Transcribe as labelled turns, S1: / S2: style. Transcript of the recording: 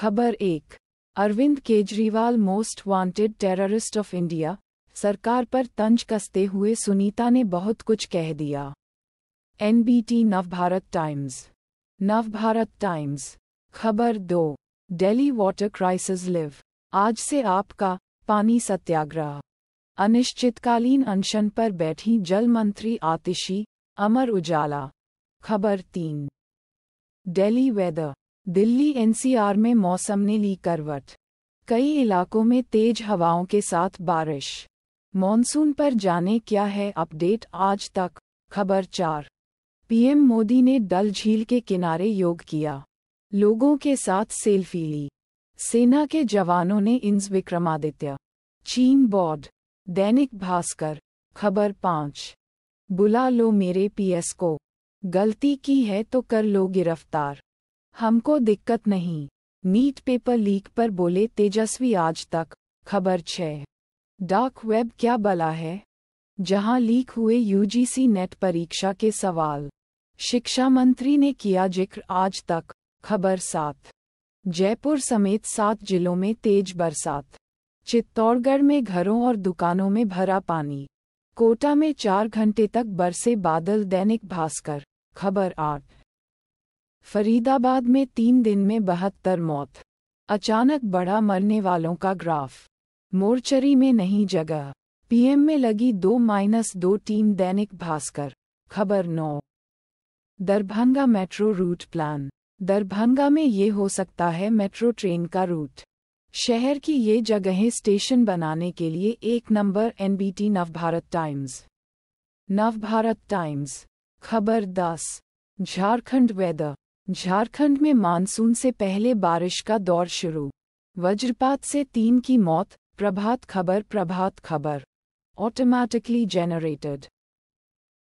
S1: खबर एक Arvind Kejriwal most wanted terrorist of India सरकार पर तंज कसते हुए सुनीता ने बहुत कुछ कह दिया NBT Navbharat Times Navbharat Times खबर दो डेली वाटर क्राइसिस लिव आज से आपका पानी सत्याग्रह अनिश्चितकालीन अनशन पर बैठी जल मंत्री आतिशी अमर उजाला खबर तीन डेली वेदर दिल्ली एनसीआर में मौसम ने ली करवट कई इलाकों में तेज हवाओं के साथ बारिश मॉनसून पर जाने क्या है अपडेट आज तक खबर चार पीएम मोदी ने डल झील के किनारे योग किया लोगों के साथ सेल्फी ली सेना के जवानों ने इंस विक्रमादित्य चीन बॉर्ड दैनिक भास्कर खबर पाँच बुला लो मेरे पीएस को गलती की है तो कर लो गिरफ्तार हमको दिक्कत नहीं नीट पेपर लीक पर बोले तेजस्वी आज तक खबर छः डार्क वेब क्या बला है जहां लीक हुए यूजीसी नेट परीक्षा के सवाल शिक्षा मंत्री ने किया जिक्र आज तक खबर सात जयपुर समेत सात जिलों में तेज बरसात चित्तौड़गढ़ में घरों और दुकानों में भरा पानी कोटा में चार घंटे तक बरसे बादल दैनिक भास्कर खबर आठ फरीदाबाद में तीन दिन में बहत्तर मौत अचानक बड़ा मरने वालों का ग्राफ मोर्चरी में नहीं जगह पीएम में लगी दो माइनस दो टीम दैनिक भास्कर खबर नौ Darbhanga metro route plan Darbhanga में ये हो सकता है मेट्रो ट्रेन का रूट शहर की ये जगहें स्टेशन बनाने के लिए एक नंबर NBT Navbharat Times Navbharat Times खबर दस झारखंड वेदर झारखंड में मानसून से पहले बारिश का दौर शुरू वज्रपात से तीन की मौत प्रभात खबर प्रभात खबर ऑटोमैटिकली जनरेटेड